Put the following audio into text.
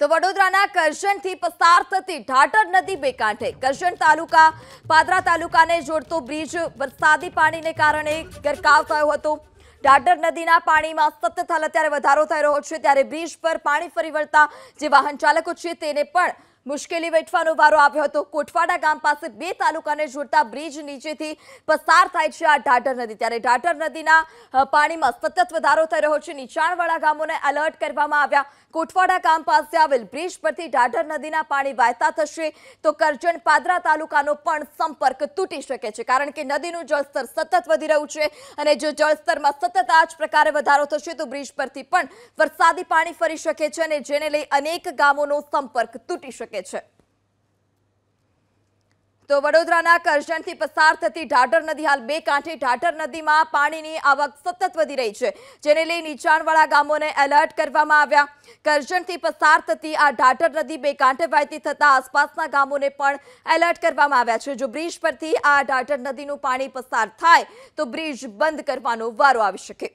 તો વડોદરાના કરજણથી પસાર થતી ઢાટર નદી બે કાંઠે કરજણ તાલુકા પાદરા તાલુકાને જોડતો બ્રિજ વરસાદી પાણીને કારણે ગરકાવ થયો હતો ઢાટર નદીના પાણીમાં સતત હાલ અત્યારે વધારો થઈ રહ્યો છે ત્યારે બ્રિજ પર પાણી ફરી વળતા જે વાહન ચાલકો છે તેને પણ મુશ્કેલી વૈઠવાનો વારો આવ્યો તો કોટવાડા ગામ પાસે બે તાલુકાને જોડતા બ્રિજ નીચેથી પસાર થાય છે આ ડાઢર નદી ત્યારે ડાઢર નદીના પાણીમાં સતત વહારો થઈ રહ્યો છે નીચાણવાળા ગામોને એલર્ટ કરવામાં આવ્યા કોટવાડા ગામ પાસે આવેલ બ્રિજ પરથી ડાઢર નદીના પાણી વહેતા થશે તો કરજન પાદરા તાલુકાનો પણ સંપર્ક તૂટી શકે છે કારણ કે નદીનું જળસ્તર સતત વધી રહ્યું છે અને જો જળસ્તરમાં સતત આ જ प्रकारे વધારો થશે તો બ્રિજ પરથી પણ વરસાદી પાણી ફરી શકે છે અને જેના લેય અનેક ગામોનો સંપર્ક તૂટી કે છે તો વડોદરાના કરજણથી પસાર થતી ઢાઢર નદી હાલ બે કાંઠે ઢાઢર નદીમાં પાણીની આવક સતત વધી રહી છે જેના લે નીચાણવાળા ગામોને એલર્ટ કરવામાં આવ્યા કરજણથી પસાર થતી આ ઢાઢર નદી બે કાંઠે વહીતી થતા આસપાસના ગામોને પણ એલર્ટ કરવામાં આવ્યા છે જો બ્રિજ પરથી આ ઢાઢર નદીનું પાણી પસાર થાય તો બ્રિજ બંધ કરવાનો વારો આવી શકે છે